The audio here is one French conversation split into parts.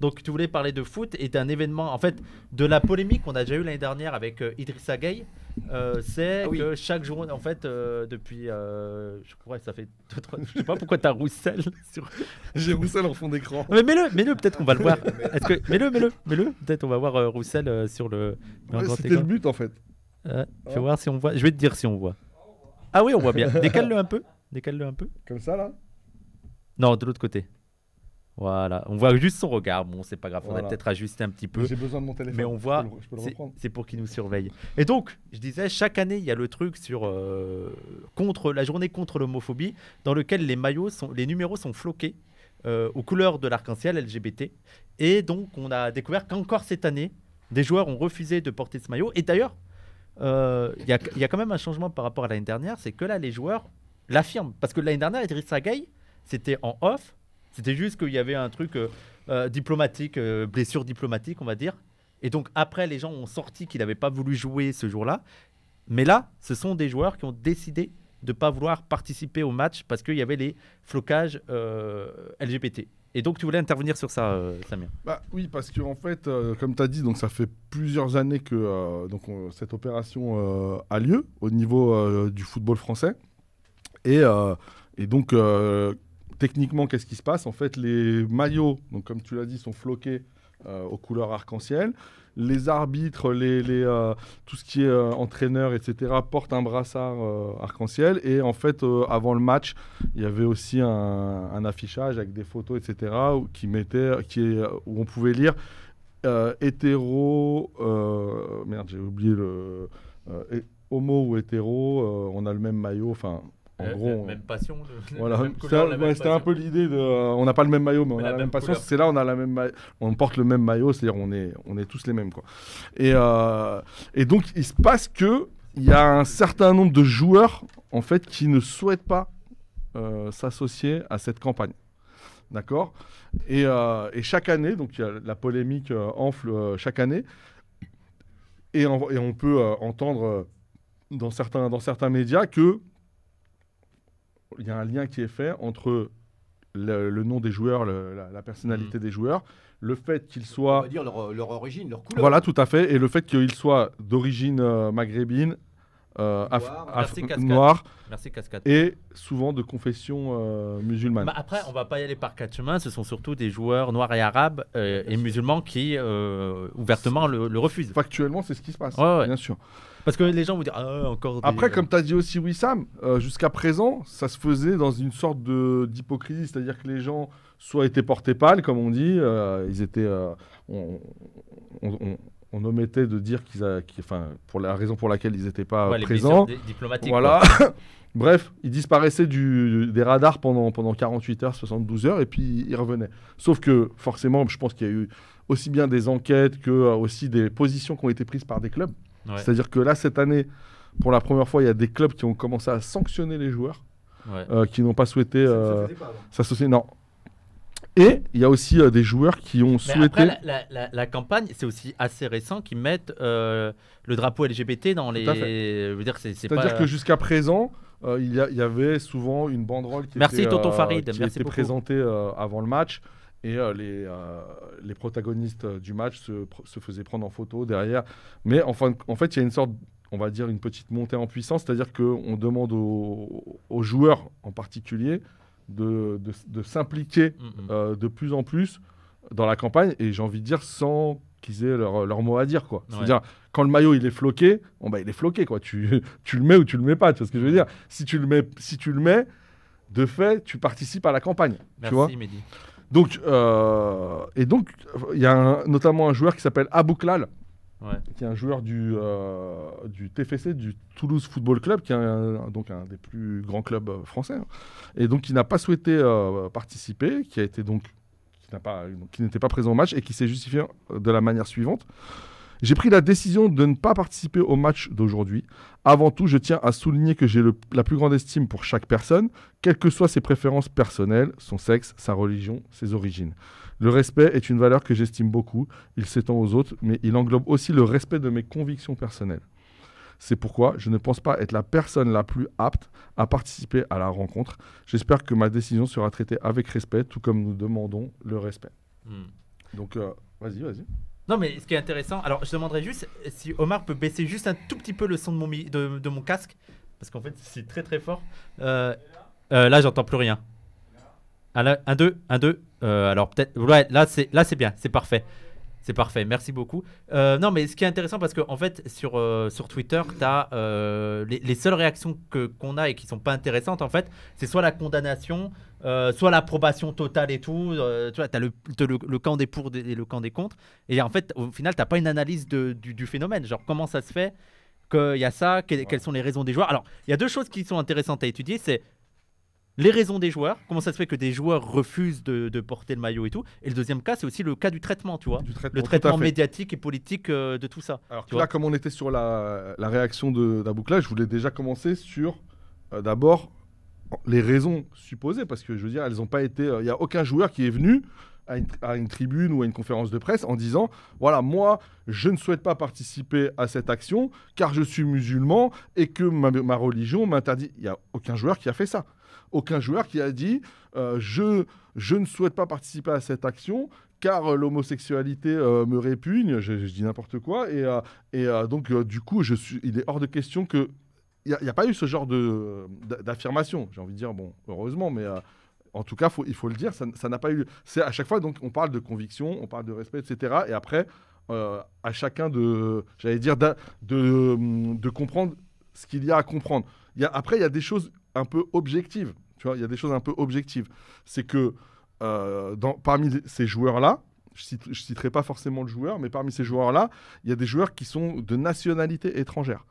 Donc tu voulais parler de foot et d'un événement, en fait, de la polémique qu'on a déjà eu l'année dernière avec euh, Idrissa euh, c'est ah que chaque jour, en fait, euh, depuis, euh, je crois ça fait 2, 3, je sais pas pourquoi as Roussel. Sur... J'ai Roussel en fond d'écran. Mais mets-le, mets-le, peut-être qu'on va le voir. mets-le, mets-le, mets-le, peut-être qu'on va voir Roussel sur le. C'était le but en fait. je ah. vais voir si on voit. Je vais te dire si on voit. Ah oui, on voit bien. Décale-le un peu. Décale-le un peu. Comme ça là. Non, de l'autre côté. Voilà, on voit juste son regard. Bon, c'est pas grave, on a peut-être ajusté un petit peu. J'ai besoin de Mais on voit, c'est pour qu'il nous surveille. Et donc, je disais, chaque année, il y a le truc sur euh, contre la journée contre l'homophobie, dans lequel les maillots sont, les numéros sont floqués euh, aux couleurs de l'arc-en-ciel LGBT. Et donc, on a découvert qu'encore cette année, des joueurs ont refusé de porter ce maillot. Et d'ailleurs, euh, il y, a quand même un changement par rapport à l'année dernière, c'est que là, les joueurs l'affirment, parce que l'année dernière, Idrissa Gueye, c'était en off c'était juste qu'il y avait un truc euh, euh, diplomatique, euh, blessure diplomatique, on va dire. Et donc après, les gens ont sorti qu'il n'avait pas voulu jouer ce jour-là. Mais là, ce sont des joueurs qui ont décidé de ne pas vouloir participer au match parce qu'il y avait les flocages euh, LGBT. Et donc, tu voulais intervenir sur ça, euh, Samir bah, Oui, parce qu'en en fait, comme tu as dit, donc, ça fait plusieurs années que donc, cette opération a lieu au niveau du football français. Et, et donc, techniquement, qu'est-ce qui se passe En fait, les maillots, donc comme tu l'as dit, sont floqués euh, aux couleurs arc-en-ciel. Les arbitres, les, euh, tout ce qui est euh, entraîneur, etc., portent un brassard arc-en-ciel. Et en fait, avant le match, il y avait aussi un, affichage avec des photos, etc., où, où on pouvait lire hétéro. merde, j'ai oublié le. homo ou hétéro, on a le même maillot. Enfin, en même c'était un, peu l'idée de. Euh, on n'a pas le même maillot, mais on a la, même, passion. C'est là, on a la même, on porte le même maillot, c'est-à-dire on est, on est tous les mêmes, quoi. Et, euh, et donc il se passe que il y a un certain nombre de joueurs en fait qui ne souhaitent pas euh, s'associer à cette campagne. D'accord et, et, chaque année, donc la polémique enfle chaque année. Et, et on peut entendre dans, certains, dans certains médias que il y a un lien qui est fait entre le, nom des joueurs, la, personnalité mhm. des joueurs, le fait qu'ils soient... On dire leur, origine, leur couleur. Voilà, tout à fait. Et le fait qu'ils soient d'origine euh, maghrébine, euh, noir, et souvent de confession euh, musulmane. Bah, après, on va pas y aller par quatre chemins. Ce sont surtout des joueurs noirs et arabes euh, et musulmans qui ouvertement le, refusent. Factuellement, c'est ce qui se passe, bien sûr. Parce que les gens vont dire, ah, encore. Après, comme tu as dit aussi, Oui Sam, euh, jusqu'à présent, ça se faisait dans une sorte d'hypocrisie. C'est-à-dire que les gens, soient étaient portés pâles, comme on dit, euh, ils étaient. Euh, on, omettait de dire qu'ils. Enfin, pour la raison pour laquelle ils n'étaient pas présents. Voilà. Bref, ils disparaissaient du, des radars pendant, pendant 48 heures, 72 heures, et puis ils revenaient. Sauf que, forcément, je pense qu'il y a eu aussi bien des enquêtes que aussi des positions qui ont été prises par des clubs. C'est-à-dire que là, cette année, pour la première fois, il y a des clubs qui ont commencé à sanctionner les joueurs euh, qui n'ont pas souhaité euh, s'associer. Non. Et il y a aussi euh, des joueurs qui ont souhaité. la, campagne, c'est aussi assez récent qu'ils mettent le drapeau LGBT dans les. c'est, à dire que jusqu'à présent, il, y avait souvent une banderole qui merci, était présentée avant le match et euh, les, euh, les, protagonistes du match se, se, faisaient prendre en photo derrière. Mais en fait, il y a une sorte, on va dire, une petite montée en puissance, c'est-à-dire qu'on demande aux, joueurs en particulier de, de, s'impliquer mm, mm. Euh, de plus en plus dans la campagne, et j'ai envie de dire sans qu'ils aient leur, leur, mot à dire. Quoi. à -dire, quand le maillot il est floqué, bon, bah, il est floqué. Quoi. Tu, tu le mets ou tu le mets pas, tu vois ce que je veux dire si tu le mets, si tu le mets de fait, tu participes à la campagne. Merci, tu vois Mehdi. Donc, euh, et donc, il y a notamment un joueur qui s'appelle Abouklal, ouais. qui est un joueur du, euh, du, TFC, du Toulouse Football Club, qui est un, donc un des plus grands clubs euh, français, hein. et donc qui n'a pas souhaité participer, qui a été donc qui n'était pas présent au match et qui s'est justifié de la manière suivante. J'ai pris la décision de ne pas participer au match d'aujourd'hui. Avant tout, je tiens à souligner que j'ai la plus grande estime pour chaque personne, quelles que soient ses préférences personnelles, son sexe, sa religion, ses origines. Le respect est une valeur que j'estime beaucoup. Il s'étend aux autres, mais il englobe aussi le respect de mes convictions personnelles. C'est pourquoi je ne pense pas être la personne la plus apte à participer à la rencontre. J'espère que ma décision sera traitée avec respect, tout comme nous demandons le respect. Hmm. Donc, euh, vas-y, vas-y. Non, mais ce qui est intéressant, alors je demanderais juste si Omar peut baisser juste un tout petit peu le son de mon, de, mon casque, parce qu'en fait c'est très très fort. Euh, euh, là, j'entends plus rien. Ah, un, deux, un, deux. Euh, alors peut-être, ouais, là c'est là c'est bien, c'est parfait. C'est parfait, merci beaucoup. Euh, non, mais ce qui est intéressant, parce qu'en en fait, sur, euh, sur Twitter, as, euh, les, seules réactions que, qu'on a et qui sont pas intéressantes, en fait, c'est soit la condamnation, soit l'approbation totale et tout. tu vois, tu as le, camp des pour et le camp des contre. Et en fait, au final, tu pas une analyse du, phénomène. Genre, comment ça se fait qu'il y a ça, quelles sont les raisons des joueurs. Alors, il y a deux choses qui sont intéressantes à étudier. C'est les raisons des joueurs, comment ça se fait que des joueurs refusent de, porter le maillot et tout. Et le deuxième cas, c'est aussi le cas du traitement, tu vois. le traitement médiatique et politique euh, de tout ça. Alors là, vois. comme on était sur la, la réaction d'Aboukla, je voulais déjà commencer sur euh, d'abord les raisons supposées, parce que je veux dire, elles n'ont pas été. Euh, il y n'y a aucun joueur qui est venu à une, tribune ou à une conférence de presse en disant voilà moi je ne souhaite pas participer à cette action car je suis musulman et que ma, ma religion m'interdit. Il n'y a aucun joueur qui a fait ça aucun joueur qui a dit euh, je, je ne souhaite pas participer à cette action car euh, l'homosexualité euh, me répugne, je, dis n'importe quoi, et, et donc du coup, je suis, il est hors de question que... Il n'y a, pas eu ce genre d'affirmation, j'ai envie de dire, bon, heureusement, mais en tout cas, faut, il faut le dire, ça n'a pas eu... C'est à chaque fois, donc on parle de conviction, on parle de respect, etc. Et après, à chacun de, j'allais dire, de, de, comprendre ce qu'il y a à comprendre. après, il y a des choses un peu objective, Tu vois, il y a des choses un peu objectives. C'est que euh, parmi ces joueurs-là, je, ne citerai pas forcément le joueur, mais parmi ces joueurs-là, il y a des joueurs qui sont de nationalité étrangère,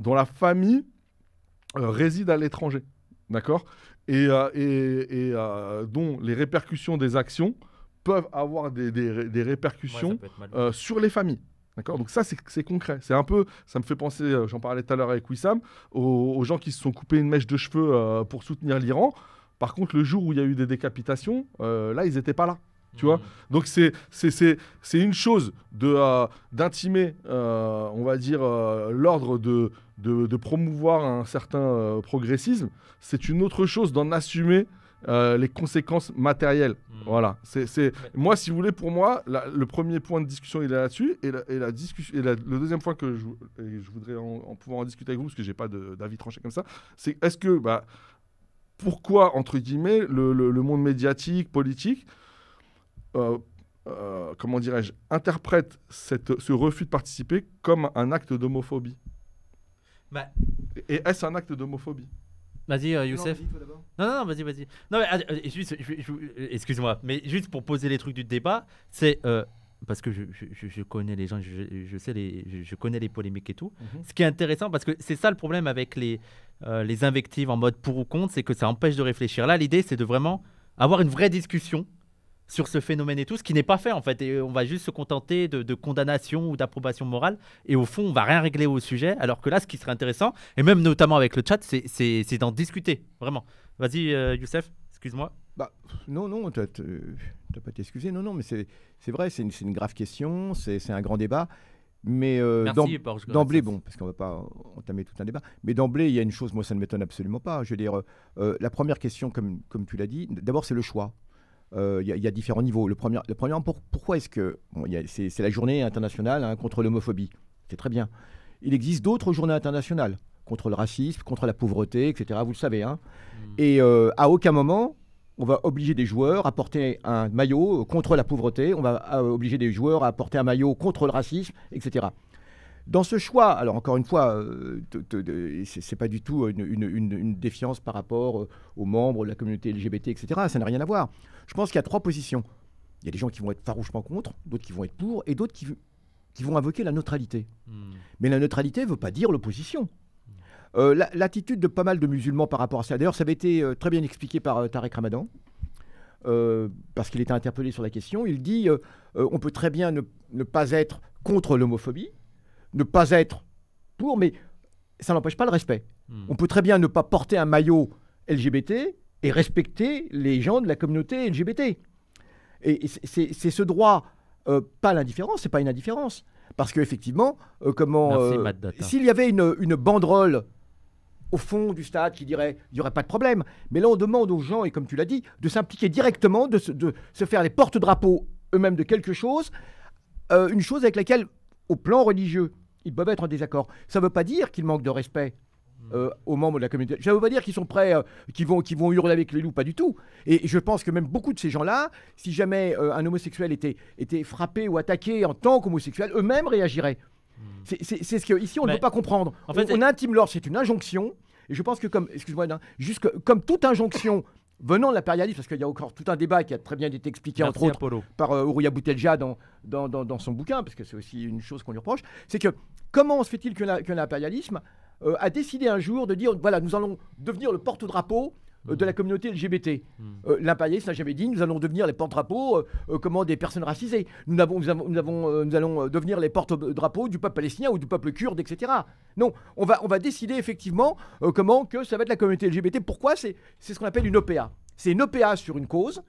dont la famille euh, réside à l'étranger, d'accord Et, euh, dont les répercussions des actions peuvent avoir des, répercussions sur les familles. D'accord Donc ça, c'est concret. C'est un peu, ça me fait penser, euh, j'en parlais tout à l'heure avec Wissam, aux, gens qui se sont coupés une mèche de cheveux euh, pour soutenir l'Iran. Par contre, le jour où il y a eu des décapitations, euh, là, ils n'étaient pas là. Tu vois mmh. Donc c'est une chose d'intimer, on va dire, l'ordre de, de, de, promouvoir un certain progressisme. C'est une autre chose d'en assumer euh, les conséquences matérielles. Hmm. Voilà. C'est, Moi, si vous voulez, pour moi, le premier point de discussion, il est là-dessus. Et, la, discussion, et le deuxième point que je, voudrais en, pouvoir en discuter avec vous, parce que je n'ai pas d'avis tranché comme ça, c'est est-ce que, bah, pourquoi, entre guillemets, le, le, monde médiatique, politique, euh, euh, comment dirais-je, interprète cette, ce refus de participer comme un acte d'homophobie bah Et est-ce un acte d'homophobie Vas-y, euh, Youssef. Non, non, non, vas-y, vas-y. Non, mais euh, euh, excuse-moi, mais juste pour poser les trucs du débat, c'est parce que je, connais les gens, je, sais les, je, connais les polémiques et tout. Mhm. Ce qui est intéressant, parce que c'est ça le problème avec les, les invectives en mode pour ou contre, c'est que ça empêche de réfléchir. Là, l'idée, c'est de vraiment avoir une vraie discussion sur ce phénomène et tout, ce qui n'est pas fait en fait. Et euh, on va juste se contenter de, condamnation ou d'approbation morale. Et au fond, on va rien régler au sujet. Alors que là, ce qui serait intéressant, et même notamment avec le chat, c'est d'en discuter, vraiment. Vas-y, euh, Youssef, excuse-moi. Bah, non, non, tu n'as pas t'excuser. Non, non, mais c'est vrai, c'est une, grave question, c'est un grand débat. Mais euh, d'emblée, bon, parce qu'on ne va pas entamer tout un débat, mais d'emblée, il y a une chose, moi, ça ne m'étonne absolument pas. Je veux dire, la première question, comme, comme tu l'as dit, d'abord, c'est le choix. Euh, il y, a différents niveaux. Le premier, le premier pourquoi est-ce que. c'est, la journée internationale hein, contre l'homophobie. C'est très bien. Il existe d'autres journées internationales contre le racisme, contre la pauvreté, etc. Vous le savez. Hein. Mm. Et euh, à aucun moment, on va obliger des joueurs à porter un maillot contre la pauvreté on va euh, obliger des joueurs à porter un maillot contre le racisme, etc. Dans ce choix, alors encore une fois, ce euh, n'est pas du tout une, défiance par rapport euh, aux membres de la communauté LGBT, etc. Ça n'a rien à voir. Je pense qu'il y a trois positions. Il y a des gens qui vont être farouchement contre, d'autres qui vont être pour, et d'autres qui, vont invoquer la neutralité. Hmm. Mais la neutralité ne veut pas dire l'opposition. Euh, l'attitude de pas mal de musulmans par rapport à ça, d'ailleurs, ça avait été très bien expliqué par Tarek Ramadan, parce qu'il était interpellé sur la question. Il dit on peut très bien ne pas être contre l'homophobie, ne pas être pour, mais ça n'empêche pas le respect. Hmm. On peut très bien ne pas porter un maillot LGBT et respecter les gens de la communauté LGBT. Et c'est ce droit, euh, pas l'indifférence, c'est pas une indifférence. Parce qu'effectivement, euh, comment. Euh, s'il y avait une, banderole au fond du stade qui dirait il n'y aurait pas de problème. Mais là, on demande aux gens, et comme tu l'as dit, de s'impliquer directement, de de se faire les porte-drapeaux eux-mêmes de quelque chose, une chose avec laquelle, au plan religieux, ils peuvent être en désaccord. Ça ne veut pas dire qu'ils manquent de respect. Euh, aux membres de la communauté. Ça ne veut pas dire qu'ils sont prêts, euh, qu'ils vont, vont hurler avec les loups, pas du tout. Et je pense que même beaucoup de ces gens-là, si jamais euh, un homosexuel était, frappé ou attaqué en tant qu'homosexuel, eux-mêmes réagiraient. Hmm. C'est ce qu'ici on ne peut pas comprendre. En fait, on, intime l'ordre, c'est une injonction. Et je pense que comme, excuse-moi, hein, comme toute injonction venant de l'impérialisme, parce qu'il y a encore tout un débat qui a très bien été expliqué, entre autres, par euh, dans, dans, son bouquin, parce que c'est aussi une chose qu'on lui reproche, c'est que comment se fait-il que, l'impérialisme euh, a décidé un jour de dire, voilà, nous allons devenir le porte-drapeau euh, de la communauté LGBT. Mmh. Euh, n'a jamais dit nous allons devenir les porte-drapeaux euh, euh, des personnes racisées. Nous, nous, avons, nous, allons devenir les porte-drapeaux du peuple palestinien ou du peuple kurde, etc. Non, on va, on va décider effectivement comment que ça va être la communauté LGBT. Pourquoi C'est ce qu'on appelle une OPA. C'est une OPA sur une cause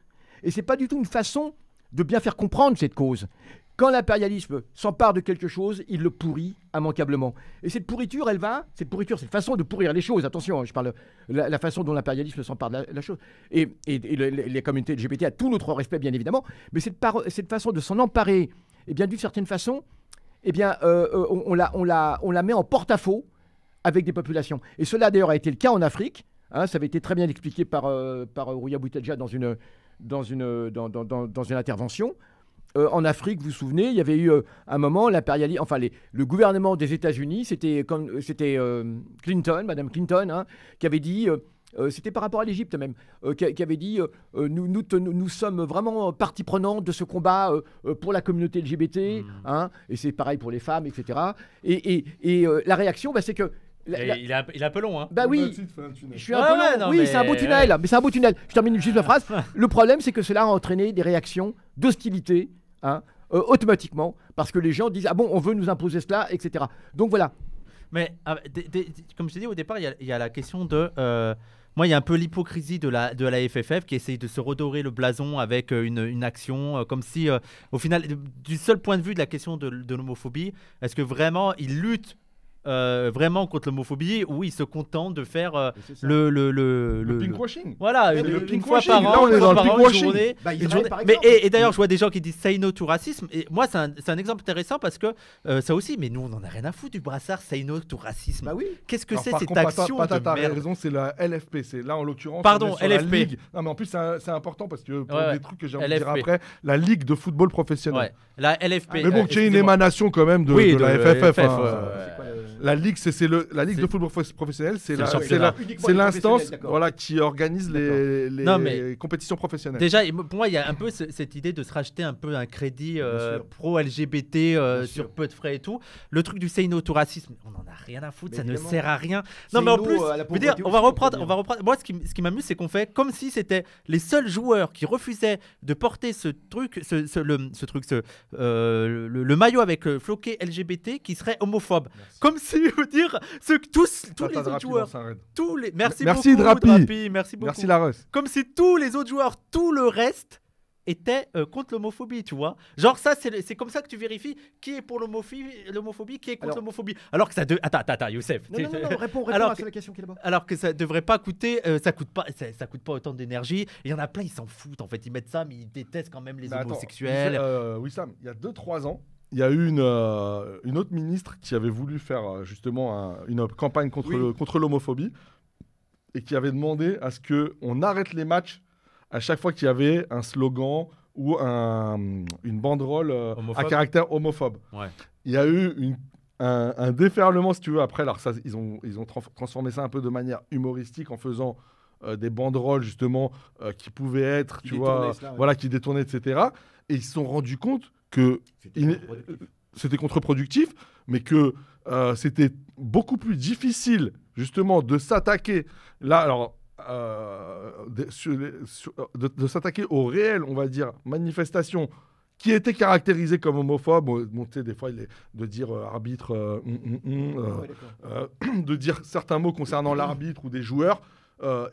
et ce n'est pas du tout une façon de bien faire comprendre cette cause. Quand l'impérialisme s'empare de quelque chose, il le pourrit immanquablement. Et cette pourriture, elle va, cette pourriture, cette façon de pourrir les choses, attention, hein, je parle la, la façon dont l'impérialisme s'empare de la, chose, et, les communautés LGBT à tout notre respect, bien évidemment, mais cette, façon de s'en emparer, et eh bien, d'une certaine façon, eh bien, euh, euh, on, la, met en porte-à-faux avec des populations. Et cela, d'ailleurs, a été le cas en Afrique. Hein. ça avait été très bien expliqué par, euh, par euh, dans une, dans, une, dans une intervention. Euh, en Afrique, vous vous souvenez, il y avait eu euh, un moment, enfin, le gouvernement des États-Unis, c'était euh, Clinton, Madame Clinton, hein, qui avait dit. c'était par rapport à l'Égypte même, qui, avait dit nous, nous, nous, sommes vraiment partie prenante de ce combat pour la communauté LGBT, mmh. hein, et c'est pareil pour les femmes, etc. Bah, et, la réaction, c'est que. Il, a, un peu long, hein. Bah oui, je suis un peu oui, c'est un beau tunnel, mais c'est un beau tunnel. Je termine juste la phrase. Le problème, c'est que cela a entraîné des réactions d'hostilité Hein, euh, automatiquement, parce que les gens disent Ah bon, on veut nous imposer cela, etc. Donc voilà. Mais ah, comme je t'ai dit au départ, il y, a la question de. Euh, moi, il y a un peu l'hypocrisie de la, de la FFF qui essaye de se redorer le blason avec euh, une, action, comme si, au final, du seul point de vue de la question de, de l'homophobie, est-ce que vraiment ils luttent euh, vraiment contre l'homophobie où ils se contentent de faire euh, le, le, le, le, pinkwashing. Voilà, Là, on est dans le pinkwashing. Bah, et, d'ailleurs, je vois des gens qui disent say no racisme. Et moi, c'est un, un, exemple intéressant parce que euh, ça aussi, mais nous, on en a rien à foutre du brassard say no racisme. Bah oui. Qu'est-ce que c'est cette action Patata, Patata raison, c'est la LFP. C'est là, en l'occurrence. Pardon, LFP. La Non, mais en plus, c'est important parce que pour des trucs que j'ai dire après, la Ligue de football professionnel. Ouais. La LFP. Mais bon, tu est une émanation quand même de la FFF. La Ligue, c'est le, la Ligue de football professionnel, c'est l'instance voilà, qui organise les, les, compétitions professionnelles. Déjà, pour moi, il y a un peu cette idée de se racheter un peu un crédit euh, pro-LGBT euh, sur peu de frais et tout. Le truc du sein racisme on n'en a rien à foutre, ça ne sert à rien. Non, mais en plus, euh, on va, reprendre, on va reprendre. Moi, ce qui, m'amuse, c'est qu'on fait comme si c'était les seuls joueurs qui refusaient de porter ce truc, ce, le, truc, ce, le, maillot avec floqué LGBT qui serait homophobe. Comme si vous dire que tous, tous les autres joueurs, tous les, merci, merci beaucoup, merci beaucoup, merci Comme si tous les autres joueurs, tout le reste était euh, contre l'homophobie, tu vois. Genre ça, c'est comme ça que tu vérifies qui est pour l'homophobie, qui est contre l'homophobie. Alors que ça... De... Attends, attends, Youssef. Non, non, non, question Alors que ça devrait pas coûter, euh, ça coûte pas, ça, coûte pas autant d'énergie. Il y en a plein, ils s'en foutent en fait. Ils mettent ça, mais ils détestent quand même les bah, homosexuels. oui, euh, Sam, il y a 2-3 ans, il y a eu une, euh, une, autre ministre qui avait voulu faire euh, justement une campagne contre contre l'homophobie et qui avait demandé à ce qu'on arrête les matchs à chaque fois qu'il y avait un slogan ou une banderole euh, à caractère homophobe. Il y a eu un, déferlement, si tu veux. Après, alors ça, ils ont, ils ont transformé ça un peu de manière humoristique en faisant des banderoles, justement, qui pouvaient être, tu vois, voilà, qui détournaient, etc. Et ils se sont rendus compte que c'était contre-productif, mais que euh, c'était beaucoup plus difficile justement de s'attaquer là alors euh, de, s'attaquer au réel, on va dire manifestation qui était caractérisées comme homophobe. bon, des fois il est, de dire euh, arbitre hum, hum, hum, de dire certains mots concernant l'arbitre ou des joueurs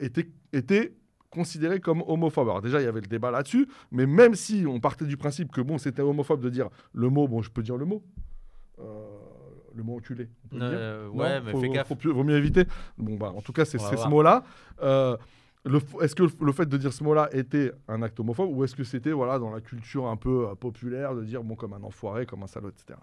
était était considéré comme homophobe. Alors déjà, il y avait le débat là-dessus, mais même si on partait du principe que bon, c'était homophobe de dire le mot, bon, je peux dire le mot. Euh, le mot enculé. On euh, ouais, mais faut, fais gaffe. vaut mieux éviter. Bon, bah, en tout cas, c'est ce mot-là. Euh, est-ce que le fait de dire ce mot-là était un acte homophobe ou est-ce que c'était voilà dans la culture un peu populaire de dire bon comme un enfoiré, comme un salaud, etc.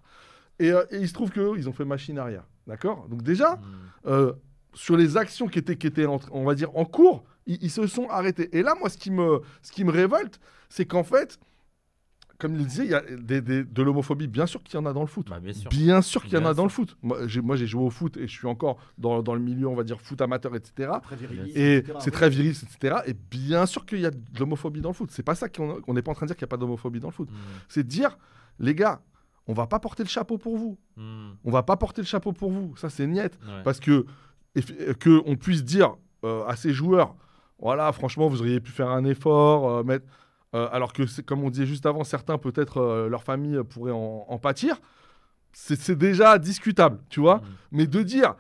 Et, il se trouve ils ont fait machine arrière, d'accord Donc déjà, hmm. sur les actions qui étaient, qui étaient on va dire en cours, ils, se sont arrêtés. Et là, moi, ce qui me, ce qui me révolte, c'est qu'en fait, comme il disait, il y a des, des, de l'homophobie, bien sûr qu'il y en a dans le foot. Bah, bien sûr, qu'il y en a dans le foot. Moi, j'ai joué au foot et je suis encore dans, dans, le milieu, on va dire, foot amateur, etc. et c'est très viril, etc. Et bien sûr qu'il y a de l'homophobie dans le foot. C'est pas ça qu'on n'est pas en train de dire qu'il n'y a pas d'homophobie dans le foot. Hmm. C'est de dire, les gars, on va pas porter le chapeau pour vous. On hmm. On va pas porter le chapeau pour vous. Ça, c'est niette. Parce que qu'on puisse dire euh, à ces joueurs, voilà, franchement, vous auriez pu faire un effort, euh, mettre... Euh, alors que, comme on disait juste avant, certains, peut-être euh, leur famille pourrait en, pâtir. C'est déjà discutable, tu vois. Mmh. Mais de dire,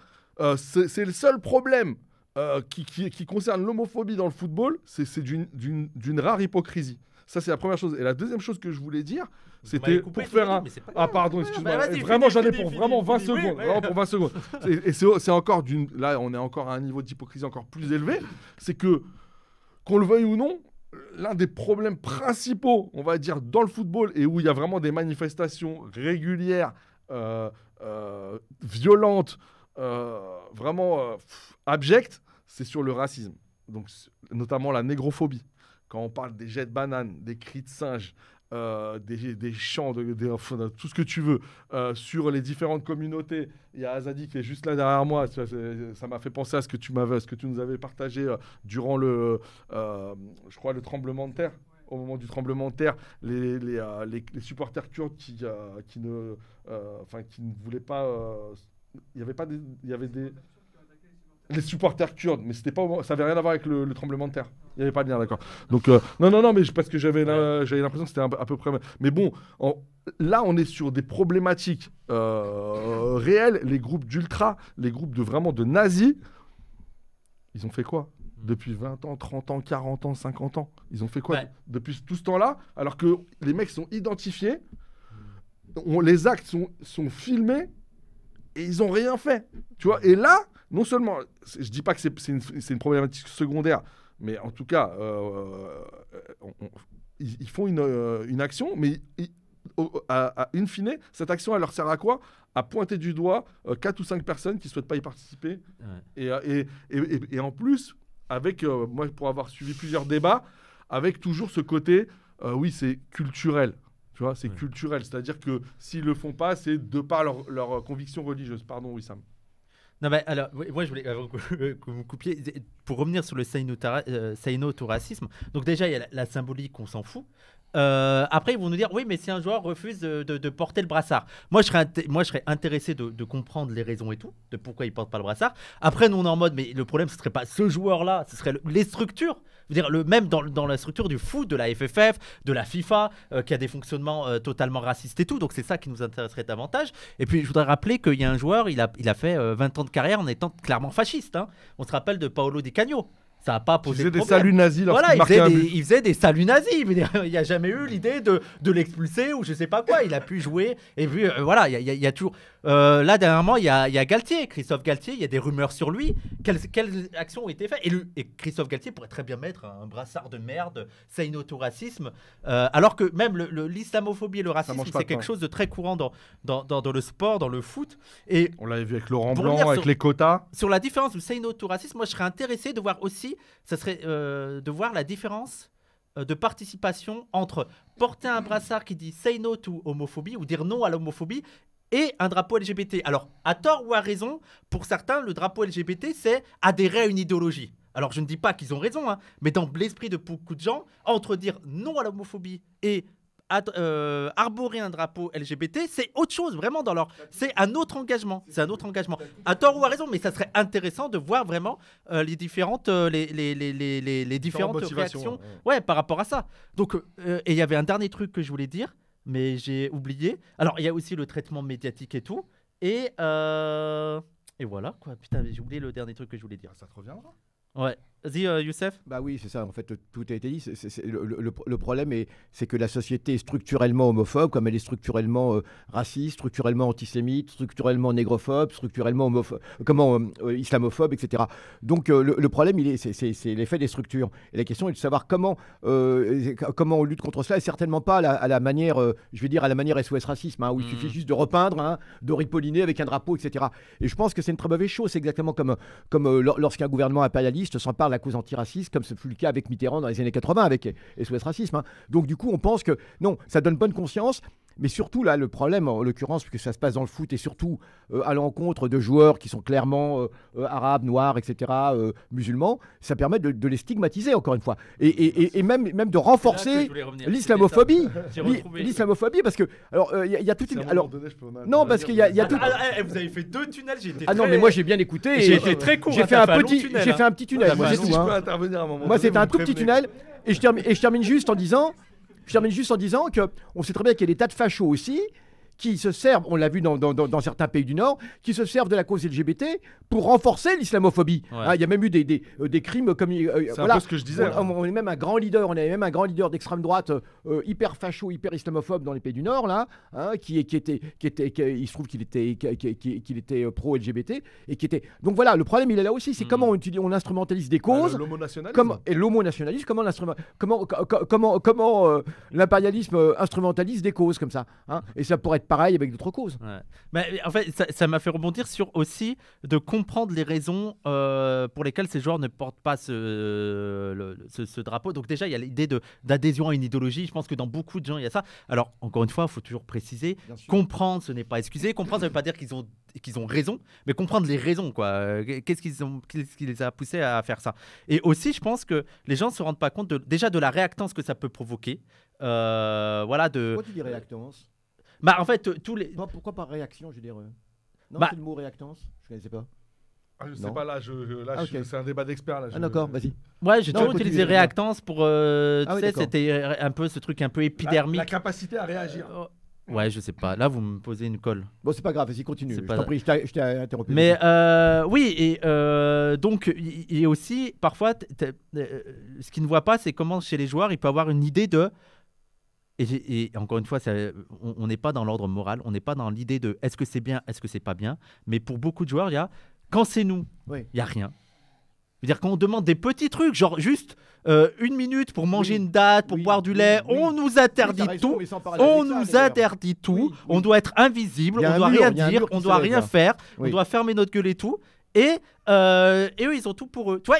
c'est le seul problème qui concerne l'homophobie dans le football, c'est d'une rare hypocrisie. Ça, c'est la première chose. Et la deuxième chose que je voulais dire, c'était pour faire un. Ah, pardon, excuse-moi. Vraiment, j'en ai pour vraiment 20 secondes. pour 20 secondes. Et c'est encore d'une. Là, on est encore à un niveau d'hypocrisie encore plus élevé. C'est que, qu'on le veuille ou non, l'un des problèmes principaux, on va dire, dans le football et où il y a vraiment des manifestations régulières, euh, euh, violentes, euh, vraiment abjectes, c'est sur le racisme. Donc, notamment la négrophobie quand on parle des jets de bananes, des cris de singes, euh, des, chants, tout ce que tu veux, euh, sur les différentes communautés. Il y a Azadi qui est juste là derrière moi. Ça m'a fait penser à ce que tu m'avais, nous avais partagé euh, durant le, je crois, le tremblement de terre. Au moment du tremblement de terre, les, supporters kurdes qui, qui, ne, qui ne voulaient pas. Il y avait pas Y avait des les supporters kurdes, mais c'était pas, ça avait rien à voir avec le, tremblement de terre. Il n'y avait pas de lien, d'accord. Donc, euh, non, non, non, mais parce que j'avais l'impression que c'était à peu près. Mais bon, là, on est sur des problématiques euh, réelles. Les groupes d'ultra, les groupes de vraiment de nazis, ils ont fait quoi depuis 20 ans, 30 ans, 40 ans, 50 ans Ils ont fait quoi depuis tout ce temps-là Alors que les mecs sont identifiés, on, les actes sont, sont filmés et ils ont rien fait. Tu vois Et là non seulement, je ne dis pas que c'est une, problématique secondaire, mais en tout cas, euh, euh, ils, font une, euh, action, mais à, à, in fine, cette action, elle leur sert à quoi À pointer du doigt quatre 4 ou 5 personnes qui ne souhaitent pas y participer. Et, en plus, avec, moi, pour avoir suivi plusieurs débats, avec toujours ce côté, oui, c'est culturel. Tu vois, c'est culturel. C'est-à-dire que s'ils ne le font pas, c'est de par leur, conviction religieuse. Pardon, Wissam. Non, mais alors, moi, je voulais, que, vous euh, coupiez, pour revenir sur le saino euh, racisme donc déjà, il y a la, la symbolique, on s'en fout, euh, après, ils vont nous dire oui, mais si un joueur refuse de, porter le brassard, moi je serais, moi, je serais intéressé de, comprendre les raisons et tout, de pourquoi il porte pas le brassard. Après, nous on est en mode, mais le problème ce serait pas ce joueur-là, ce serait les structures. dire, le même dans, dans, la structure du foot, de la FFF, de la FIFA, euh, qui a des fonctionnements euh, totalement racistes et tout. Donc c'est ça qui nous intéresserait davantage. Et puis je voudrais rappeler qu'il y a un joueur, il a, il a fait 20 ans de carrière en étant clairement fasciste. Hein. On se rappelle de Paolo Di Cagno. Ça n'a pas posé de problème. des saluts nazis. Voilà, il faisait, des, il faisait, des, saluts nazis. Il n'y a jamais eu l'idée de, de l'expulser ou je sais pas quoi. Il a pu jouer. Et vu. Euh, voilà, il y, a toujours. Euh, là, dernièrement, il y a, y a, Galtier, Christophe Galtier. Il y a des rumeurs sur lui. Quelles, quelles actions ont été faites et, Christophe Galtier pourrait très bien mettre un brassard de merde. C'est une autoracisme. Euh, alors que même l'islamophobie et le racisme, c'est quelque chose de très courant dans dans, dans, le sport, dans le foot. Et On l'avait vu avec Laurent Blanc, avec les quotas. Sur la différence du Seino racisme moi je serais intéressé de voir aussi ça ce serait euh, de voir la différence euh, de participation entre porter un brassard qui dit say no to homophobie ou dire non à l'homophobie et un drapeau LGBT. Alors, à tort ou à raison, pour certains, le drapeau LGBT, c'est adhérer à une idéologie. Alors, je ne dis pas qu'ils ont raison, hein, mais dans l'esprit de beaucoup de gens, entre dire non à l'homophobie et euh, arborer un drapeau LGBT, c'est autre chose, vraiment, dans leur. C'est un autre engagement. C'est un autre engagement. À tort ou à raison, mais ça serait intéressant de voir vraiment euh, les différentes, euh, les, différentes réactions ouais. par rapport à ça. Donc, et il y avait un dernier truc que je voulais dire, mais j'ai oublié. Alors, il y a aussi le traitement médiatique et tout. Et, et voilà, quoi. Putain, j'ai oublié le dernier truc que je voulais dire. Ah, ça te reviendra Ouais. Vas-y, euh, Youssef Bah oui, c'est ça. En fait, tout a été dit. le, problème, c'est que la société est structurellement homophobe, comme elle est structurellement euh, raciste, structurellement antisémite, structurellement négrophobe, structurellement euh, comment, islamophobe, etc. Donc, le, problème, il est, c'est, l'effet des structures. Et la question est de savoir comment, comment on lutte contre cela, et certainement pas à la, manière, je vais dire, à la manière SOS racisme, hein, où il mm. suffit juste de repeindre, hein, de ripolliner avec un drapeau, etc. Et je pense que c'est une très mauvaise chose. C'est exactement comme, comme lorsqu'un gouvernement impérialiste s'empare la cause antiraciste comme ce fut le cas avec Mitterrand dans les années 80, avec SOS Racisme. Hein. Donc, du coup, on pense que non, ça donne bonne conscience. Mais surtout, là, le problème, en l'occurrence, puisque ça se passe dans le foot, et surtout euh, à l'encontre de joueurs qui sont clairement euh, euh, arabes, noirs, etc., musulmans, ça permet de, les stigmatiser, encore une fois. Et, même, même de renforcer l'islamophobie. L'islamophobie, parce que. Alors, il y, a toute une. Alors, non, parce qu'il y a, y tout... Ah, ah, eh, vous avez fait deux tunnels, j'ai été. Ah non, mais moi, j'ai bien écouté. J'ai été très court. J'ai hein, fait, un petit, j'ai fait un petit hein. tunnel. Ah, moi, bah, c'était hein. un tout petit tunnel. Et je termine juste en disant. Je termine juste en disant que on sait très bien qu'il y a des tas de fachos aussi qui se servent, on l'a vu dans, dans, certains pays du Nord, qui se servent de la cause LGBT pour renforcer l'islamophobie. Hein, il y a même eu des, euh, crimes comme. Euh, euh, c'est voilà. un peu ce que je disais. On, est même un grand leader, on avait même un grand leader d'extrême droite hyper facho, hyper islamophobe dans les pays du Nord, là, hein, qui, qui, était. Qui était il se trouve qu'il était, qu'il était pro-LGBT. et qui était. Donc voilà, le problème, il est là aussi, c'est mm. comment on, on instrumentalise des bah, causes. Bah, nationalisme Comme, et l'homonationalisme, comment, comment, comment, comment l'impérialisme instrumentalise des causes comme ça. Hein, et ça pourrait être pareil avec d'autres causes. Mais en fait, ça m'a fait rebondir sur aussi de comprendre les raisons euh, pour lesquelles ces joueurs ne portent pas ce, drapeau. Donc déjà, il y a l'idée d'adhésion à une idéologie. Je pense que dans beaucoup de gens, il y a ça. Alors, encore une fois, il faut toujours préciser, comprendre, ce n'est pas excuser. Comprendre, ça ne veut pas dire qu'ils ont qu'ils ont raison, mais comprendre les raisons, quoi. Qu'est-ce qui les a poussés à faire ça Et aussi, je pense que les gens se rendent pas compte déjà de la réactance que ça peut provoquer. Euh, voilà de. Pourquoi tu dis réactance bah, en fait, tous les. pourquoi par réaction, je veux Non, bah c'est le mot réactance, je ne connaissais pas. Ah, je ne sais pas, là, je, là ah, c'est un débat d'experts. Ah, d'accord, vas-y. Ouais, j'ai toujours utilisé réactance pour. Euh, ah, tu sais, c'était un peu ce truc un peu épidermique. La, capacité à réagir. Euh, ouais, je sais pas. Là, vous me posez une colle. Bon, c'est pas grave, vas-y, continue. Je t'en prie, je t'ai interrompu. Mais euh, oui, et donc, il y, a aussi, parfois, ce qu'ils ne voit pas, c'est comment chez les joueurs, il peut avoir une idée de et, encore une fois, euh, on n'est pas dans l'ordre moral, on n'est pas dans l'idée de est-ce que c'est bien, est-ce que c'est pas bien. Mais pour beaucoup de joueurs, il y a quand c'est nous, il y n'y a rien. C'est-à-dire qu'on demande des petits trucs, genre juste euh, une minute pour manger une date, pour boire du lait, on nous euh, interdit tout, on nous interdit tout, on doit être invisible, on doit rien dire, on doit rien faire, on doit fermer notre gueule et tout. Et, et eux, ils ont tout pour eux. Tu vois,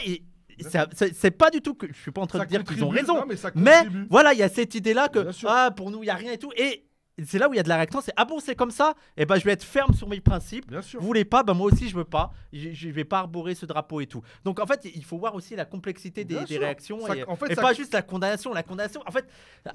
c'est pas du tout que je suis pas en train de dire qu'ils ont raison, mais, voilà, il y a cette idée là que ah, pour nous il y a rien et tout et c'est là où il y a de la réaction, C'est ah bon, c'est comme ça Et eh ben, je vais être ferme sur mes principes. Vous voulez pas Ben moi aussi, je veux pas. Je, je vais pas arborer ce drapeau et tout. Donc en fait, il faut voir aussi la complexité des, réactions et, pas juste la condamnation. La condamnation, en fait,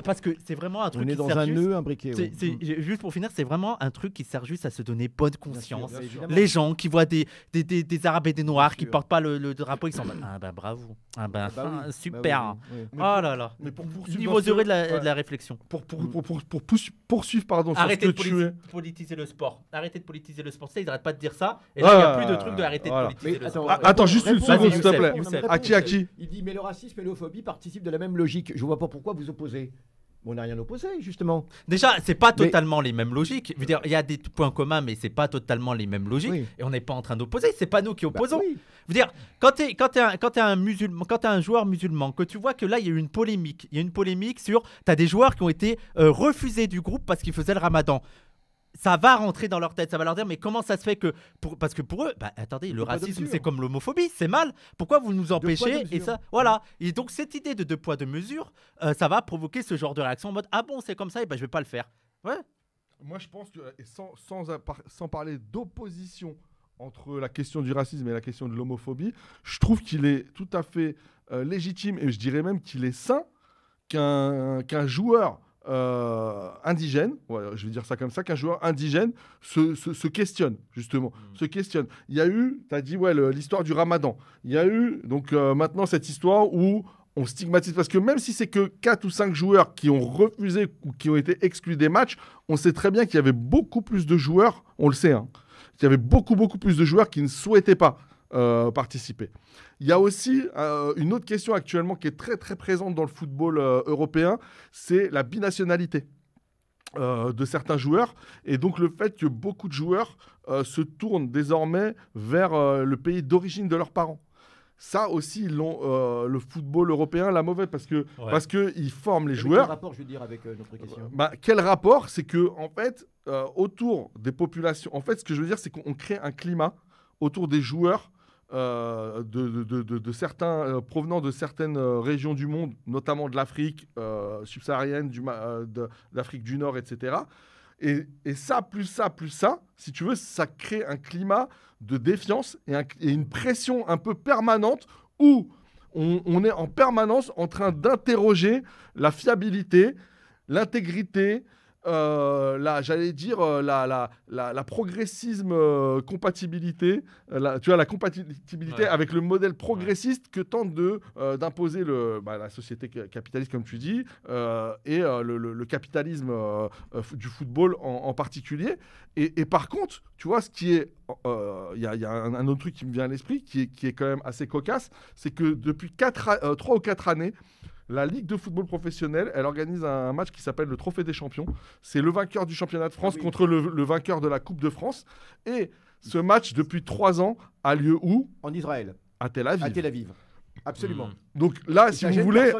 parce que c'est vraiment un truc. On est qui dans un juste, nœud, un mm. Juste pour finir, c'est vraiment un truc qui sert juste à se donner bonne conscience. Les gens qui voient des, des, des, Arabes et des Noirs qui portent pas le, le drapeau, ils sont ah ben bravo, ah ben ah, bah ah, bah super, oh là là. Mais pour niveau durée de la, réflexion. Mm. Pour pour pour, pour, pour, pour poursuivre arrêtez de politiser le sport. Arrêtez de politiser le sport. Ça, ils n'arrêtent pas de dire ça. Et il n'y a plus de truc de arrêter de politiser le attends, sport. attends, juste une seconde, s'il te plaît. À qui, Il dit Mais le racisme et l'homophobie participent de la même logique. Je vois pas pourquoi vous opposez on n'a rien opposé, justement. Déjà, c'est pas totalement les mêmes logiques. il y a des points communs, mais ce c'est pas totalement les mêmes logiques. Et on n'est pas en train d'opposer. C'est pas nous qui bah opposons. Vous dire, quand tu es, un, un un joueur musulman, que tu vois que là, il y a une polémique. Il y a une polémique sur. Tu as des joueurs qui ont été euh, refusés du groupe parce qu'ils faisaient le ramadan ça va rentrer dans leur tête, ça va leur dire mais comment ça se fait que parce que pour eux bah, attendez le racisme c'est comme l'homophobie, c'est mal. Pourquoi vous nous empêchez et ça voilà. Et donc cette idée de deux poids deux mesures, euh, ça va provoquer ce genre de réaction en mode ah bon, c'est comme ça et ben je vais pas le faire. Ouais. Moi je pense que euh, sans sans, sans parler d'opposition entre la question du racisme et la question de l'homophobie, je trouve qu'il est tout à fait euh, légitime et je dirais même qu'il est sain qu'un qu'un joueur euh, indigène, je vais dire ça comme ça, qu'un joueur indigène se, questionne, justement, mm. se questionne. Il y a eu, tu as dit, ouais, l'histoire du ramadan. Il y a eu, donc euh, maintenant, cette histoire où on stigmatise, parce que même si c'est que 4 ou 5 joueurs qui ont refusé ou qui ont été exclus des matchs, on sait très bien qu'il y avait beaucoup plus de joueurs, on le sait, hein, qu'il y avait beaucoup, beaucoup plus de joueurs qui ne souhaitaient pas. Euh, participer. Il y a aussi euh, une autre question actuellement qui est très très présente dans le football euh, européen, c'est la binationalité. de certains joueurs et donc le fait que beaucoup de joueurs se tournent désormais vers le pays d'origine de leurs parents. Ça aussi, le football européen l'a mauvaise, parce que parce que ils forment les joueurs. Quel rapport, je veux dire, avec notre question bah, Quel rapport C'est que en fait, autour des populations, en fait, ce que je veux dire, c'est qu'on crée un climat autour des joueurs euh, de, certains, euh, provenant de certaines euh, régions du monde, notamment de l'Afrique subsaharienne, du, de l'Afrique du Nord, etc. Et, ça, plus ça, plus ça, si tu veux, ça crée un climat de défiance et, une pression un peu permanente où on est en permanence en train d'interroger la fiabilité, l'intégrité, euh, j'allais dire, euh, la, la, la, progressisme euh, compatibilité, euh, tu vois, la compatibilité avec le modèle progressiste que tente de, d'imposer le, bah, la société capitaliste, comme tu dis, et le, capitalisme du football en, particulier. Et, par contre, tu vois, ce qui est. Il y a, un, autre truc qui me vient à l'esprit, qui est, qui est quand même assez cocasse, c'est que depuis 4 3 ou 4 années, la Ligue de football professionnel, elle organise un match qui s'appelle le Trophée des champions. C'est le vainqueur du championnat de France ah contre le, vainqueur de la Coupe de France. Et ce match, depuis trois ans, a lieu où En Israël. À Tel Aviv. À Tel Aviv. Absolument. Hmm. Donc là, si vous, voulez,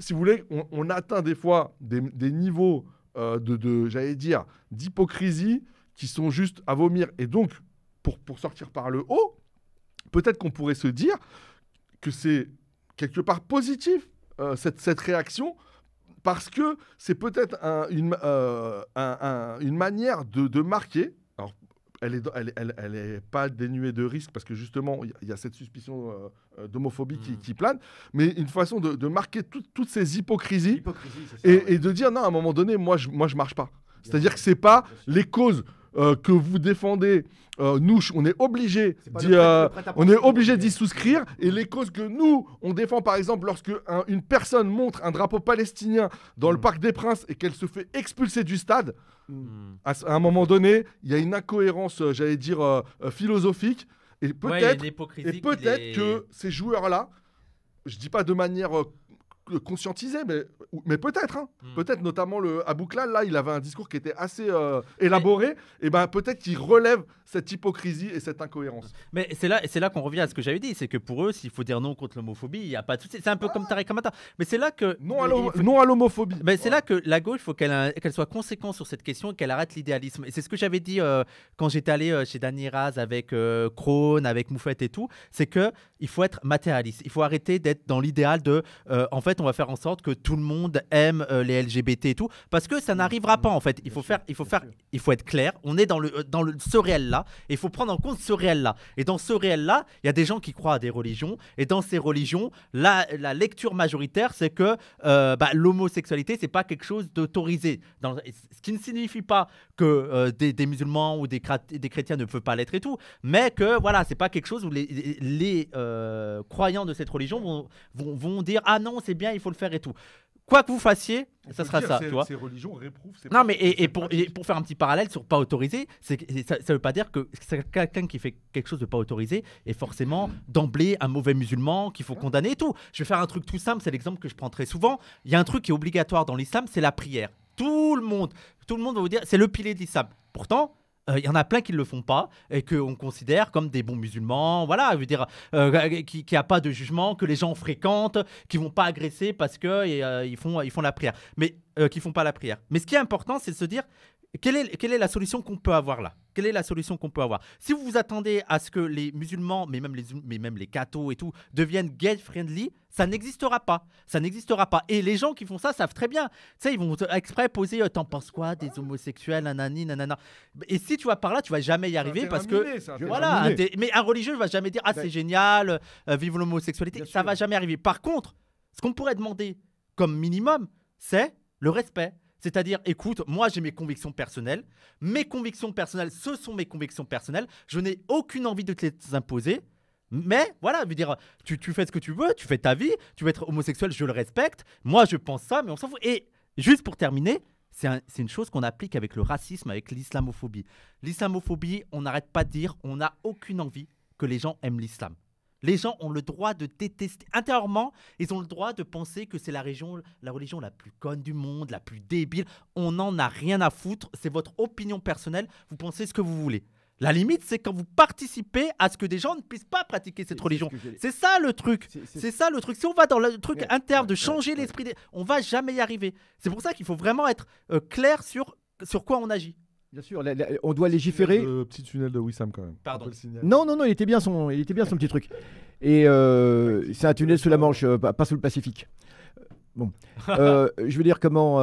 si vous voulez, on, atteint des fois des, niveaux euh, de, de j'allais dire, d'hypocrisie qui sont juste à vomir. Et donc, pour, pour sortir par le haut, peut-être qu'on pourrait se dire que c'est quelque part positif euh, cette, réaction parce que c'est peut-être euh, une, manière de, marquer. Alors, elle n'est est pas dénuée de risque parce que justement, il y, a cette suspicion euh, d'homophobie hmm. qui, plane, mais une façon de, marquer toutes ces hypocrisies et, de dire non, à un moment donné, moi je, moi, je marche pas. C'est-à-dire que c'est pas les causes euh, que vous défendez, euh, nous, on est obligé euh, d'y souscrire. Et les causes que nous, on défend, par exemple, lorsque une personne montre un drapeau palestinien dans le hmm. Parc des Princes et qu'elle se fait expulser du stade, hmm. à, un moment donné, il y a une incohérence, j'allais dire, philosophique. Et peut-être et peut être que ces joueurs-là, je dis pas de manière conscientiser mais, mais peut-être. Hein. Hmm. Peut-être, notamment le Abouklal, là, il avait un discours qui était assez euh, élaboré. Et ben peut-être qu'il relève cette hypocrisie et cette incohérence. Mais c'est là, c'est là qu'on revient à ce que j'avais dit, c'est que pour eux, s'il faut dire non contre l'homophobie, il n'y a pas de soucis C'est un peu comme ah. Tarek Amata. Mais c'est là que non à l'homophobie. Mais c'est là que la gauche, il faut qu'elle euh, qu'elle soit conséquente sur cette question et qu'elle arrête l'idéalisme. Et c'est ce que j'avais dit euh, quand j'étais allé chez Dani Raz avec Krohn, avec Moufette et tout, c'est que il faut être matérialiste. Il faut arrêter d'être dans l'idéal de, en fait on va faire en sorte que tout le monde aime euh, les LGBT et tout, parce que ça mm. n'arrivera pas en fait. Il faut faire, il faut faire, il faut être clair. On est dans le euh, dans le, ce réel là, et il faut prendre en compte ce réel là. Et dans ce réel là, il y a des gens qui croient à des religions, et dans ces religions, la la lecture majoritaire, c'est que euh, bah, l'homosexualité c'est pas quelque chose d'autorisé. Ce qui ne signifie pas que euh, des, musulmans ou des, des chrétiens ne peuvent pas l'être et tout, mais que voilà, c'est pas quelque chose où les, les croyants de cette religion vont, vont, vont dire ah non c'est bien il faut le faire et tout. Quoi que vous fassiez, ça sera ça. Ces religions réprouvent. non, mais et, pour, faire un petit parallèle sur pas autorisé, ça, ne veut pas dire que quelqu'un qui fait quelque chose de pas autorisé est forcément d'emblée un mauvais musulman qu'il faut condamner et tout. Je vais faire un truc tout simple, c'est l'exemple que je prends très souvent. Il y a un truc qui est obligatoire dans l'islam, c'est la prière. Tout le monde, tout le monde va vous dire, c'est le pilier de l'islam. Pourtant, euh, il y en a plein qui ne le font pas et qu'on considère comme des bons musulmans, voilà, veut dire, euh, qui n'y a pas de jugement, que les gens fréquentent, qui vont pas agresser parce qu'ils euh, ils font, ils font la prière. Mais qui font pas la prière. Mais ce qui est important, c'est de se dire, quelle est, quelle est la solution qu'on peut avoir là Quelle est la solution qu'on peut avoir Si vous vous attendez à ce que les musulmans, mais même les, mais même les cathos et tout, deviennent gay-friendly, ça n'existera pas. Ça n'existera pas. Et les gens qui font ça savent très bien. Tu sais, ils vont exprès poser euh, T'en penses quoi Des homosexuels, nanani, nanana. Et si tu vas par là, tu vas jamais y arriver parce que. voilà. mais un religieux ne va jamais dire Ah, ben c'est génial, euh, vive l'homosexualité. Ça ne va jamais arriver. Par contre, ce qu'on pourrait demander comme minimum, c'est le respect. C'est-à-dire, écoute, moi j'ai mes convictions personnelles. Mes convictions personnelles, ce sont mes convictions personnelles. Je n'ai aucune envie de te les imposer. Mais voilà, veux dire, tu, fais ce que tu veux, tu fais ta vie, tu veux être homosexuel, je le respecte. Moi, je pense ça, mais on s'en fout. Et juste pour terminer, c'est une chose qu'on applique avec le racisme, avec l'islamophobie. L'islamophobie, on n'arrête pas de dire, on n'a aucune envie que les gens aiment l'islam. Les gens ont le droit de détester. Intérieurement, ils ont le droit de penser que c'est la, religion la plus conne du monde, la plus débile. On n'en a rien à foutre. C'est votre opinion personnelle. Vous pensez ce que vous voulez. La limite, c'est quand vous participez à ce que des gens ne puissent pas pratiquer cette religion. C'est ça le truc. C'est ça le truc. Si on va dans le truc interne de changer l'esprit, des... on va jamais y arriver. C'est pour ça qu'il faut vraiment être euh, clair sur, sur quoi on agit. Bien sûr, on doit légiférer. Le petit tunnel de Wissam quand même. Pardon. Non, non, non, il était bien son, il était bien son petit truc. Et euh, c'est un tunnel sous la Manche, euh, pas sous le Pacifique. Euh, bon, je veux dire comment.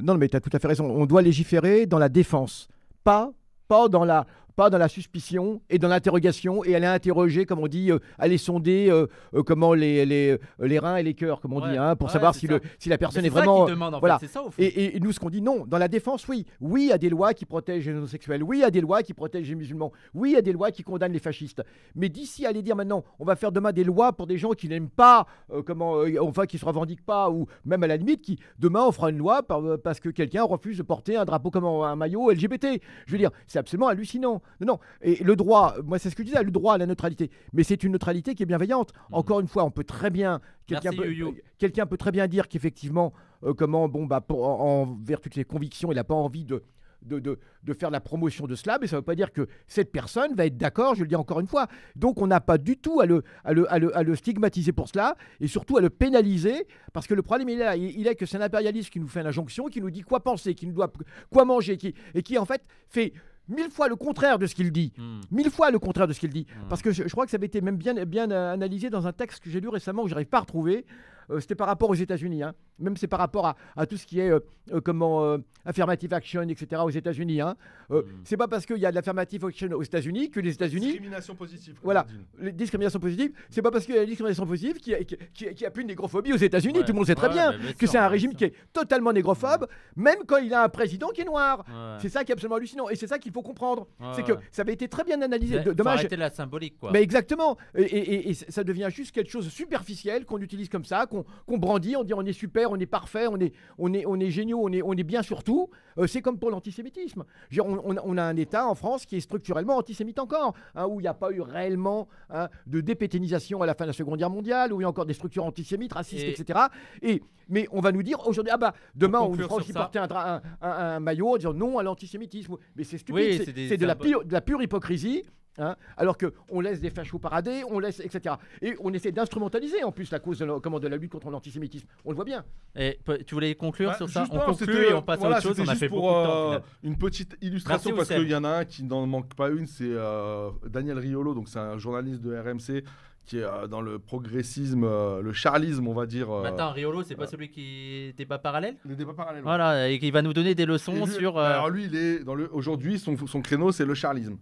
Non, mais tu as tout à fait raison. On doit légiférer dans la défense, pas, pas dans la pas dans la suspicion et dans l'interrogation, et aller interroger comme on dit, euh, aller sonder euh, euh, comment les, les, les, reins et les cœurs, comme on dit, hein, pour savoir si, le, si la personne est, vraiment. voilà. et, et, nous, ce qu'on dit, non. Dans la défense, oui. Oui à des lois qui protègent les homosexuels. Oui à des lois qui protègent les musulmans. Oui a des lois qui condamnent les fascistes. Mais d'ici aller dire maintenant, on va faire demain des lois pour des gens qui n'aiment pas, comment, enfin, qui ne se revendiquent pas, ou même à la limite, qui demain on fera une loi parce que quelqu'un refuse de porter un drapeau comme un maillot LGBT. Je veux dire, c'est absolument hallucinant non, non. Et le droit, moi c'est ce que je disais, le droit à la neutralité. Mais c'est une neutralité qui est bienveillante. Mhm. Encore une fois, on peut très bien, quelqu'un euh, peut, très bien dire qu'effectivement, euh, comment, bon, bah, en, vertu de ses convictions, il n'a pas envie de, de, faire la promotion de cela, mais ça ne veut pas dire que cette personne va être d'accord, je le dis encore une fois. Donc on n'a pas du tout à le, le, stigmatiser pour cela, et surtout à le pénaliser, parce que le problème il est, là, il, est que c'est un impérialiste qui nous fait une injonction, qui nous dit quoi penser, qui nous doit quoi manger, et qui en fait fait mille fois le contraire de ce qu'il dit. Hmm. Mille fois le contraire de ce qu'il dit. Hmm. Parce que je, crois que ça avait été même bien, bien analysé dans un texte que j'ai lu récemment, que j'arrive pas à retrouver, euh, c'était par rapport aux États-Unis, hein. même c'est par rapport à, tout ce qui est euh, euh, comment affirmative action, etc. aux États-Unis. Hein. Hmm. C'est pas parce qu'il y a de l'affirmative action aux États-Unis que les États-Unis. Discrimination positive. Voilà, les discriminations positives. C'est pas parce qu'il y a la discrimination positive qu'il n'y a, plus de négrophobie aux États-Unis. Tout le monde sait très bien que c'est un régime qui est totalement négrophobe, hmm. même quand il a un président qui est noir. C'est ça qui est absolument hallucinant. Et c'est ça qu'il faut comprendre. c'est que ça avait été très bien analysé. Mais, Dommage. Arrêter la symbolique, quoi. Mais exactement. Et, ça devient juste quelque chose superficiel qu'on utilise comme ça, qu'on qu'on brandit, on dit on est super, on est parfait, on est, on est, on est géniaux, on est, on est bien sur tout. Euh, c'est comme pour l'antisémitisme. On, a un État en France qui est structurellement antisémite encore, hein, où il n'y a pas eu réellement hein, de dépéténisation à la fin de la Seconde Guerre mondiale, où il y a encore des structures antisémites, racistes, etc. Et, mais on va nous dire aujourd'hui, ah bah demain on fera aussi porter un, maillot en disant non à l'antisémitisme. Mais c'est stupide, c'est de, de, la pure hypocrisie. Hein, alors Alors qu'on laisse des fachos parader, on laisse, etc. Et on essaie d'instrumentaliser en plus la cause de la, de la lutte contre l'antisémitisme. On le voit bien. Et tu voulais conclure bah, sur ça On conclut et on passe à autre chose. On a fait pour euh, une petite illustration parce qu'il y en a un qui n'en manque pas une, c'est euh, Daniel Riolo, donc c'est un journaliste de RMC qui est euh, dans le progressisme, le charlisme, on va dire. Attends, Riolo, c'est pas celui qui débat parallèle Le débat parallèle. Voilà, et qui va nous donner des leçons sur. Alors lui, il est Aujourd'hui, son créneau, c'est le charlisme.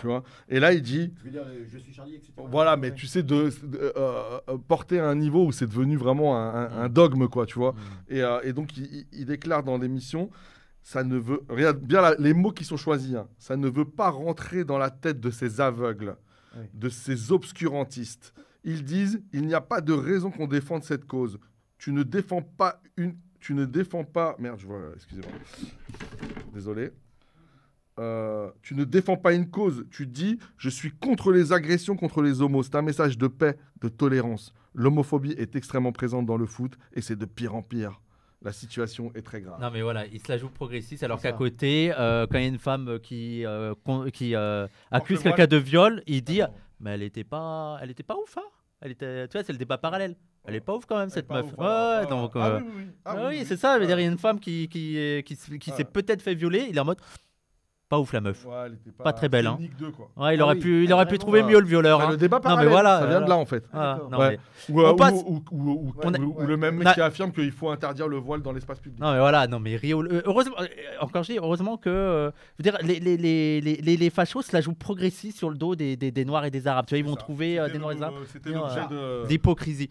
Tu vois Et là, il dit. Je, veux dire, euh, je suis Charlie, etc. Voilà, mais tu sais, de, euh, euh, porter à un niveau où c'est devenu vraiment un, mm. dogme, quoi, tu vois. Mm. Et, et, donc, il, déclare dans l'émission ça ne veut. Regarde bien les mots qui sont choisis. Hein. Ça ne veut pas rentrer dans la tête de ces aveugles, de ces obscurantistes. Ils disent il n'y a pas de raison qu'on défende cette cause. Tu ne défends pas une. Tu ne défends pas. Merde, je vois. Excusez-moi. Désolé. Euh, tu ne défends pas une cause, tu dis je suis contre les agressions contre les homos. C'est un message de paix, de tolérance. L'homophobie est extrêmement présente dans le foot et c'est de pire en pire. La situation est très grave. Non mais voilà, il se la joue progressiste alors qu'à côté, euh, quand il y a une femme euh, qui, accuse quelqu'un de viol, il dit mais elle était pas, elle était pas ouf. Hein. elle était, tu vois, c'est le débat parallèle. Elle est pas ouf quand même, cette meuf. oui, c'est ça. Il y a une femme qui, qui, qui s'est peut-être fait violer. Il est en mode pas ouf la meuf. pas, très belle. Hein. il ah ah, aurait pu, il aurait pu trouver mieux le violeur. Bah, hein. Le débat non, mais voilà, ça vient de là en fait. ou, le même mec qui affirme qu'il faut interdire le voile dans l'espace public. Non mais voilà, non mais euh, heureusement, euh, encore heureusement que, euh, dire, les, les, les, les, fachos la jouent progressiste sur le dos des, des, noirs et des arabes. Tu vois, ils vont trouver des noirs et des arabes. C'était l'objet d'hypocrisie.